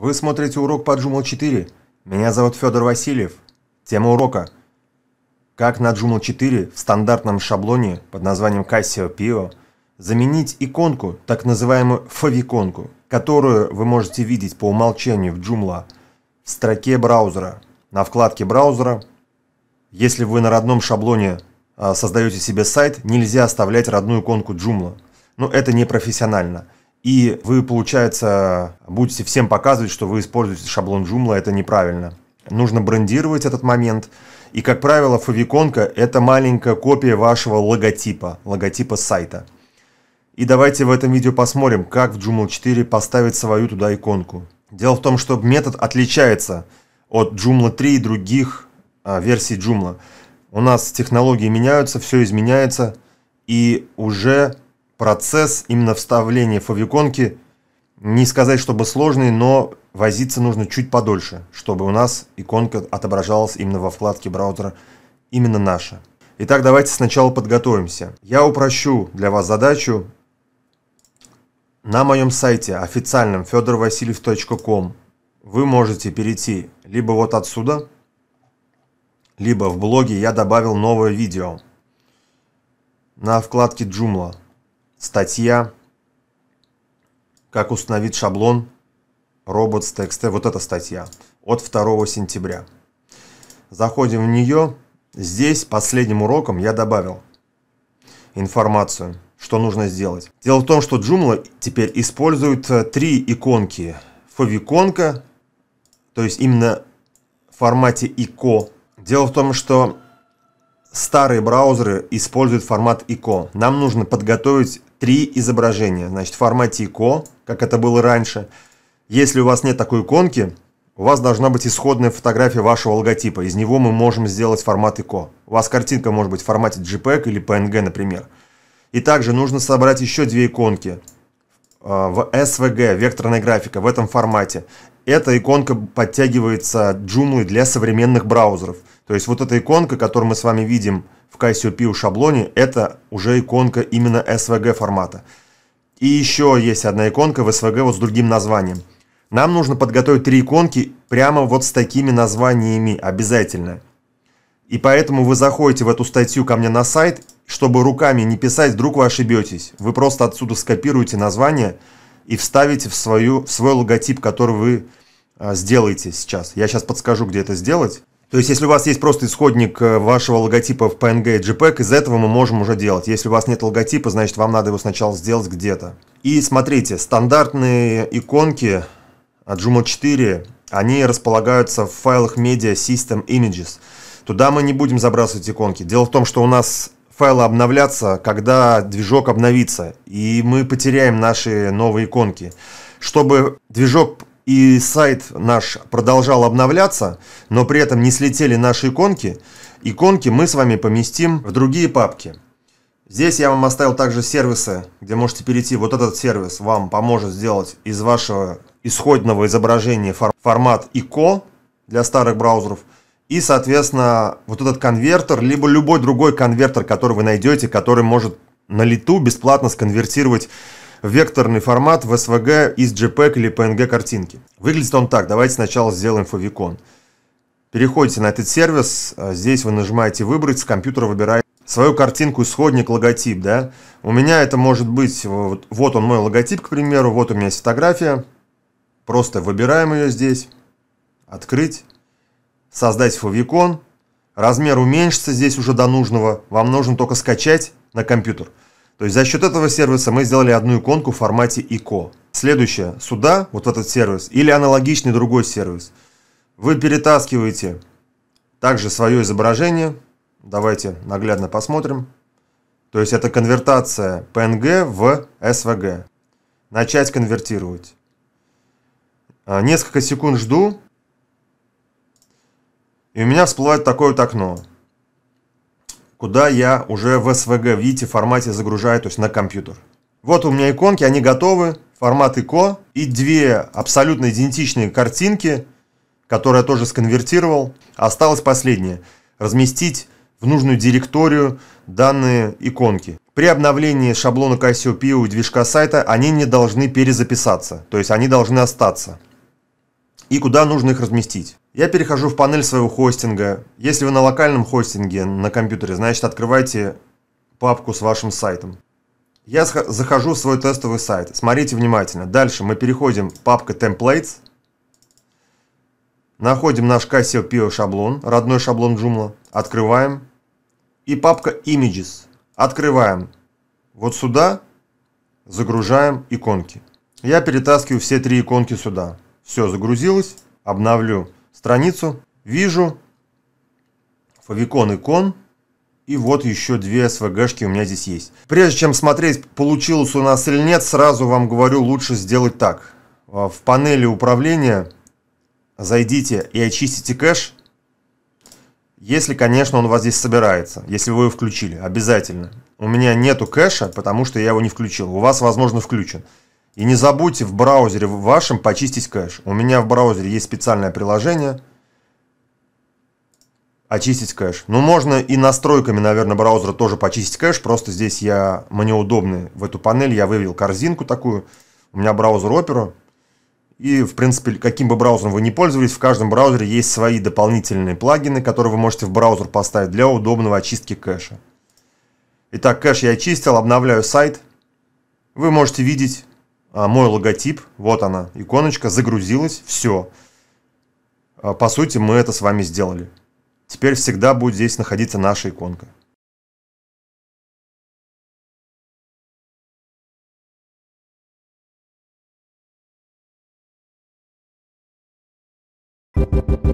Вы смотрите урок по Джумл 4. Меня зовут Федор Васильев. Тема урока как на Joomla 4 в стандартном шаблоне под названием Casio Pio заменить иконку, так называемую фавиконку, которую вы можете видеть по умолчанию в Joomla, в строке браузера, на вкладке браузера. Если вы на родном шаблоне а, создаете себе сайт, нельзя оставлять родную иконку Joomla. Но это непрофессионально. профессионально и вы, получается, будете всем показывать, что вы используете шаблон Joomla, это неправильно. Нужно брендировать этот момент. И, как правило, фавиконка – это маленькая копия вашего логотипа, логотипа сайта. И давайте в этом видео посмотрим, как в Joomla 4 поставить свою туда иконку. Дело в том, что метод отличается от Joomla 3 и других а, версий Joomla. У нас технологии меняются, все изменяется, и уже процесс именно вставления фавиконки, не сказать, чтобы сложный, но возиться нужно чуть подольше, чтобы у нас иконка отображалась именно во вкладке браузера именно наша. Итак, давайте сначала подготовимся. Я упрощу для вас задачу. На моем сайте официальном fedorvasiliev.com вы можете перейти либо вот отсюда, либо в блоге я добавил новое видео на вкладке Joomla статья «Как установить шаблон Robots.txt». Вот эта статья от 2 сентября. Заходим в нее. Здесь последним уроком я добавил информацию, что нужно сделать. Дело в том, что Joomla теперь использует э, три иконки. Favicon, то есть именно в формате ICO. Дело в том, что старые браузеры используют формат ICO. Нам нужно подготовить три изображения, значит, в формате ИКО, как это было раньше. Если у вас нет такой иконки, у вас должна быть исходная фотография вашего логотипа. Из него мы можем сделать формат ИКО. У вас картинка может быть в формате JPEG или PNG, например. И также нужно собрать еще две иконки а, в SVG, векторная графика, в этом формате. Эта иконка подтягивается джумлой для современных браузеров – то есть вот эта иконка, которую мы с вами видим в Casio шаблоне, это уже иконка именно SVG формата. И еще есть одна иконка в SVG вот с другим названием. Нам нужно подготовить три иконки прямо вот с такими названиями обязательно. И поэтому вы заходите в эту статью ко мне на сайт, чтобы руками не писать, вдруг вы ошибетесь. Вы просто отсюда скопируете название и вставите в, свою, в свой логотип, который вы а, сделаете сейчас. Я сейчас подскажу, где это сделать. То есть, если у вас есть просто исходник э, вашего логотипа в PNG и JPEG, e из этого мы можем уже делать. Если у вас нет логотипа, значит, вам надо его сначала сделать где-то. И смотрите, стандартные иконки от Joomla 4, они располагаются в файлах Media System Images. Туда мы не будем забрасывать иконки. Дело в том, что у нас файлы обновляться, когда движок обновится, и мы потеряем наши новые иконки. Чтобы движок и сайт наш продолжал обновляться, но при этом не слетели наши иконки. Иконки мы с вами поместим в другие папки. Здесь я вам оставил также сервисы, где можете перейти. Вот этот сервис вам поможет сделать из вашего исходного изображения формат ICO для старых браузеров. И, соответственно, вот этот конвертер, либо любой другой конвертер, который вы найдете, который может на лету бесплатно сконвертировать векторный формат в SVG из JPEG или PNG картинки. Выглядит он так. Давайте сначала сделаем фавикон. Переходите на этот сервис, а, здесь вы нажимаете «Выбрать», с компьютера выбираете свою картинку, исходник, логотип, да. У меня это может быть, вот, вот он мой логотип, к примеру, вот у меня есть фотография. Просто выбираем ее здесь, открыть, создать фавикон. Размер уменьшится здесь уже до нужного, вам нужно только скачать на компьютер. То есть за счет этого сервиса мы сделали одну иконку в формате ICO. Следующее, сюда, вот этот сервис, или аналогичный другой сервис. Вы перетаскиваете также свое изображение. Давайте наглядно посмотрим. То есть это конвертация PNG в SVG. Начать конвертировать. А, несколько секунд жду. И у меня всплывает такое вот окно куда я уже в SVG Vite формате загружаю, то есть на компьютер. Вот у меня иконки, они готовы, формат ИКО и две абсолютно идентичные картинки, которые я тоже сконвертировал. А осталось последнее. Разместить в нужную директорию данные иконки. При обновлении шаблона Cassiopeia у движка сайта они не должны перезаписаться, то есть они должны остаться. И куда нужно их разместить? Я перехожу в панель своего хостинга. Если вы на локальном хостинге на компьютере, значит открывайте папку с вашим сайтом. Я захожу в свой тестовый сайт. Смотрите внимательно. Дальше мы переходим в папка Templates. Находим наш Casio Pio шаблон, родной шаблон Joomla. Открываем. И папка Images. Открываем. Вот сюда загружаем иконки. Я перетаскиваю все три иконки сюда. Все, загрузилось. Обновлю страницу, вижу favicon икон. И вот еще две СВГшки у меня здесь есть. Прежде чем смотреть, получилось у нас или нет, сразу вам говорю, лучше сделать так. А, в панели управления зайдите и очистите кэш. Если, конечно, он у вас здесь собирается, если вы его включили, обязательно. У меня нету кэша, потому что я его не включил. У вас, возможно, включен. И не забудьте в браузере вашем почистить кэш. У меня в браузере есть специальное приложение «Очистить кэш». Ну, можно и настройками, наверное, браузера тоже почистить кэш. Просто здесь я, мне удобно в эту панель, я вывел корзинку такую. У меня браузер Opera. И, в принципе, каким бы браузером вы ни пользовались, в каждом браузере есть свои дополнительные плагины, которые вы можете в браузер поставить для удобного очистки кэша. Итак, кэш я очистил, обновляю сайт. Вы можете видеть а, мой логотип, вот она, иконочка, загрузилась, все. А, по сути, мы это с вами сделали. Теперь всегда будет здесь находиться наша иконка. Thank you.